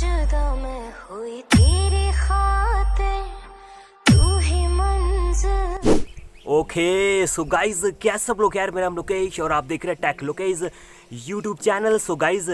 जुदा मैं हुई तेरी खातिर तू ही मंजिल ओके सो गाइज क्या सब लोग यार मेरा हम लोकेश और आप देख रहे हैं tech Lokesh YouTube channel so guys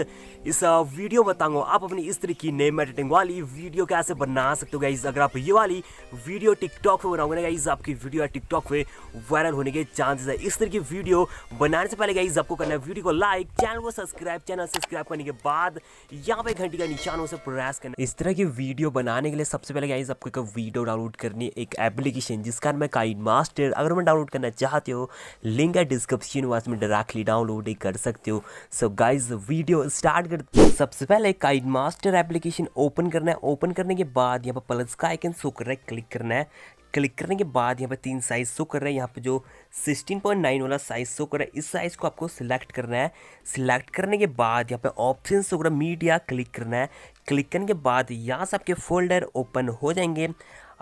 इस वीडियो uh, बताऊंगा आप अपनी इस तरह की नेम एडिटिंग वाली वीडियो कैसे बना सकते हो गाइज अगर आप ये वाली वीडियो टिकटॉक पे बनाओगे ना गाइज आपकी वीडियो टिकटॉक पे वायरल होने के चांसेस है इस तरह की वीडियो बनाने से पहले गाइज आपको करना है वीडियो को लाइक चैनल को सब्सक्राइब चैनल सब्सक्राइब करने के बाद यहाँ पे घंटी का निशान उसे प्रयास करना इस तरह की वीडियो बनाने के लिए सबसे पहले गाइज आपको एक वीडियो डाउनलोड करनी एक एप्लीकेशन जिसका नाम है काइन मास्टर अगर मैं डाउनलोड करना चाहते हो लिंक है डिस्क्रिप्शन वॉक्स में डायरेक्टली डाउनलोड ही कर सकते हो सो गाइज वीडियो स्टार्ट कर सबसे पहले काइड मास्टर एप्लीकेशन ओपन करना है ओपन करने के बाद यहाँ पर प्लस का आइकन शो कर रहा है क्लिक करना है क्लिक करने के बाद यहाँ पर तीन साइज़ शो कर रहा है यहाँ पर जो 16.9 वाला साइज़ शो कर रहा है इस साइज़ को आपको सिलेक्ट करना है सिलेक्ट करने के बाद यहाँ पर ऑप्शन शो कर मीडिया क्लिक करना है क्लिक करने के बाद यहाँ से आपके फोल्डर ओपन हो जाएंगे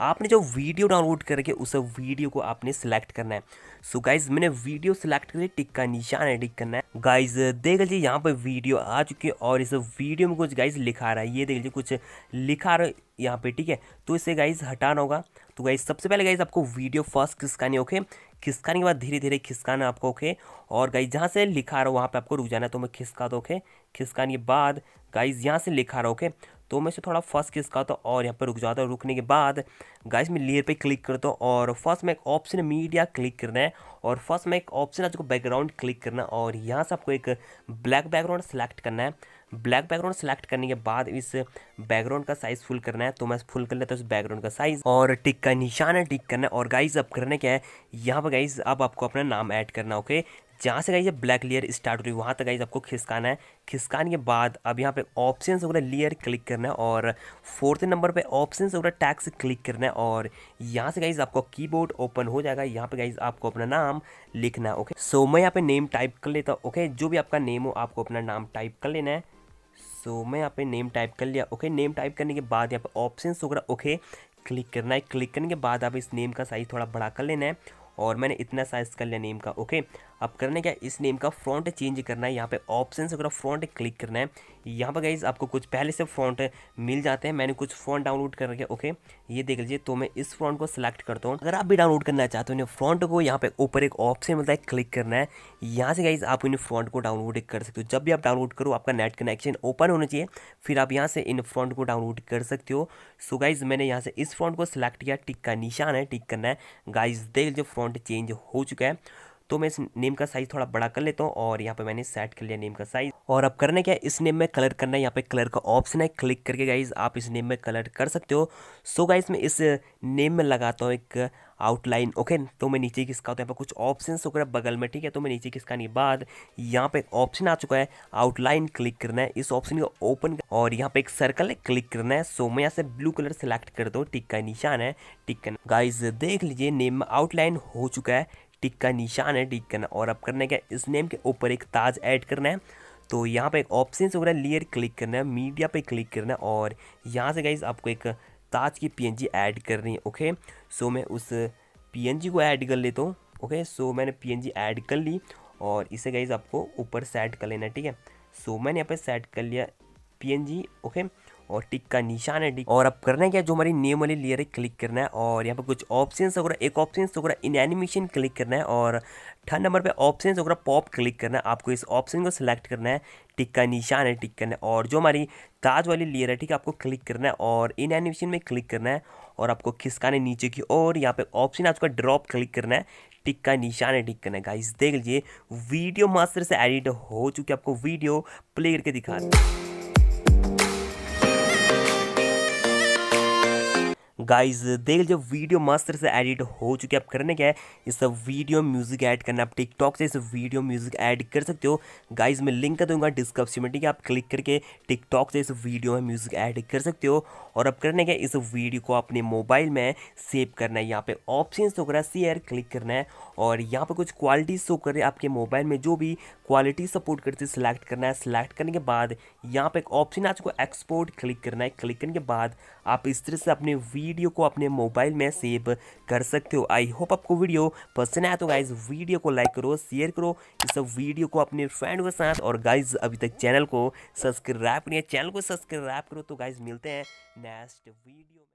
आपने जो वीडियो डाउनलोड करके उस वीडियो को आपने सिलेक्ट करना है सो so गाइज मैंने वीडियो सिलेक्ट करके टिक का निशान एडिक करना है गाइज देख लीजिए यहाँ पर वीडियो आ चुकी है और इस वीडियो में कुछ गाइज लिखा रहा है ये देख लीजिए कुछ लिखा रहा है यहाँ पे ठीक है तो इसे गाइज हटाना होगा तो गाइज सबसे पहले गाइज आपको वीडियो फर्स्ट खिसकानी ओके खिसकाने के बाद धीरे धीरे खिसकाना आपको ओके और गाइज जहाँ से लिखा रहा हो वहाँ पे आपको रुक जाना है तो मैं खिसका दो ओके खिसकाने के बाद गाइज यहाँ से लिखा रहा ओके तो मैं इसे थोड़ा फर्स्ट खिसकाता हूँ और यहाँ पर रुक जाता हूँ रुकने के बाद गाइस मैं लेयर पे क्लिक करता हूँ और फर्स्ट में एक ऑप्शन मीडिया क्लिक करना है और फर्स्ट में एक ऑप्शन है जो बैकग्राउंड क्लिक करना है और यहाँ से आपको एक ब्लैक बैकग्राउंड सेलेक्ट करना है ब्लैक बैकग्राउंड सेलेक्ट करने के बाद इस बैकग्राउंड का साइज़ फुल करना है तो मैं फुल कर लेता हूँ इस बैकग्राउंड का साइज़ और टिक का निशान है टिक करना है और गाइज अब करना क्या है यहाँ पर गाइज अब आपको अपना नाम ऐड करना ओके जहाँ से गई ये ब्लैक लेयर स्टार्ट हो रही है वहाँ तक गई आपको खिसकाना है खिसकाने के बाद अब यहाँ पे ऑप्शन वगैरह लेयर क्लिक करना है और फोर्थ नंबर पे ऑप्शन वगैरह टैक्स क्लिक करना है और यहाँ से गई आपको कीबोर्ड ओपन हो जाएगा यहाँ पे गई आपको अपना नाम लिखना है ओके सो मैं यहाँ पे नेम टाइप कर लेता हूँ ओके जो भी आपका नेम हो आपको अपना नाम टाइप कर लेना है सो मैं यहाँ पे नेम टाइप कर लिया ओके नेम टाइप करने के बाद यहाँ पे ऑप्शन वगैरह ओके क्लिक करना है क्लिक करने के बाद आप इस नेम का साइज़ थोड़ा बड़ा कर लेना है और मैंने इतना साइज़ कर लिया नेम का ओके अब करने क्या इस नेम का फ्रंट चेंज करना है यहाँ पे ऑप्शन से अगर फ्रंट क्लिक करना है यहाँ पर गाइज आपको कुछ पहले से फ्रॉन्ट मिल जाते हैं मैंने कुछ फ्रॉन्ट डाउनलोड कर रखे ओके ये देख लीजिए तो मैं इस फ्रॉन्ट को सिलेक्ट करता हूँ अगर आप भी डाउनलोड करना चाहते हो इन को यहाँ पे ऊपर एक ऑप्शन मिलता है क्लिक करना है यहाँ से गाइज आप इन फ्रॉन्ट को डाउनलोड कर सकते हो जब भी आप डाउनलोड करो आपका नेट कनेक्शन ओपन होना चाहिए फिर आप यहाँ से इन फ़ॉन्ट को डाउनलोड कर सकते हो सो गाइज मैंने यहाँ से इस फ़ॉन्ट को सिलेक्ट किया टिक का निशान है टिक करना है गाइज देख लीजिए फ्रॉन्ट चेंज हो चुका है तो मैं इस नेम का साइज़ थोड़ा बड़ा कर लेता हूँ और यहाँ पे मैंने सेट कर लिया नेम का साइज़ और अब करना क्या इस नेम में कलर करना है यहाँ पे कलर का ऑप्शन है क्लिक करके गाइज आप इस नेम में कलर कर सकते हो सो गाइज मैं इस नेम में लगाता हूँ एक आउटलाइन ओके तो मैं नीचे किसका होता है यहाँ पर कुछ ऑप्शन हो गया बगल में ठीक है तो मैं नीचे किसका नहीं बाद यहाँ पे ऑप्शन आ चुका है आउटलाइन क्लिक करना है इस ऑप्शन को ओपन और यहाँ पे एक सर्कल है क्लिक करना है सो मैं यहाँ से ब्लू कलर सेलेक्ट कर दो टिक का निशान है टिक का गाइज देख लीजिए नेम आउटलाइन हो चुका है टिक का निशान है टिक करना और अब करना क्या इस नेम के ऊपर एक ताज ऐड करना है तो यहाँ पे एक ऑप्शन हो रहा है लेयर क्लिक करना है मीडिया पे क्लिक करना है और यहाँ से गाइज आपको एक ताज की पीएनजी ऐड करनी है ओके सो मैं उस पीएनजी को ऐड कर लेता हूँ ओके सो मैंने पीएनजी ऐड कर ली और इसे गाइज आपको ऊपर सेट कर लेना ठीक है सो मैंने यहाँ पे सेट कर लिया पीएनजी ओके और टिक का निशान है टिक और अब करना क्या जो हमारी नेम वाली लेयर है क्लिक करना है और यहाँ पर कुछ ऑप्शन होगा एक ऑप्शन होगा इन एनिमेशन क्लिक करना है और थर्ड नंबर पे ऑप्शन होगा पॉप क्लिक करना है आपको इस ऑप्शन को सिलेक्ट करना है टिक का निशान है टिक करना है और जो हमारी ताज वाली लेयर है ठीक है आपको क्लिक करना है और इन एनिमेशन में क्लिक करना है और आपको खिसकाने नीचे की और यहाँ पे ऑप्शन आपका ड्रॉप क्लिक करना है टिक का निशान है टिक करना है गाइस देख लीजिए वीडियो मास्टर से एडिट हो चुकी है आपको वीडियो प्ले करके दिखा हैं गाइस देख जब वीडियो मस्त से एडिट हो चुकी है आप करने क्या है इस वीडियो म्यूजिक ऐड करना आप टिकटॉक से इस वीडियो म्यूजिक ऐड कर सकते हो गाइस मैं लिंक कर दूंगा डिस्क्रिप्शन में ठीक है आप क्लिक करके टिकटॉक से इस वीडियो में म्यूजिक ऐड कर सकते हो और अब करने क्या इस वीडियो को अपने मोबाइल में सेव करना है यहाँ पे ऑप्शन शो करा सी एयर क्लिक करना है और यहाँ पे कुछ क्वालिटी शो कर आपके मोबाइल में जो भी क्वालिटी सपोर्ट करते है सिलेक्ट करना है सिलेक्ट करने के बाद यहाँ पे एक ऑप्शन आ चुका है एक्सपोर्ट क्लिक करना है क्लिक करने के बाद आप इस तरह से अपने वीडियो वीडियो को अपने मोबाइल में सेव कर सकते हो आई होप आपको वीडियो पसंद आया तो गाइज वीडियो को लाइक करो शेयर करो इस वीडियो को अपने फ्रेंड के साथ और गाइज अभी तक चैनल को सब्सक्राइब नहीं है चैनल को सब्सक्राइब करो तो गाइज मिलते हैं नेक्स्ट वीडियो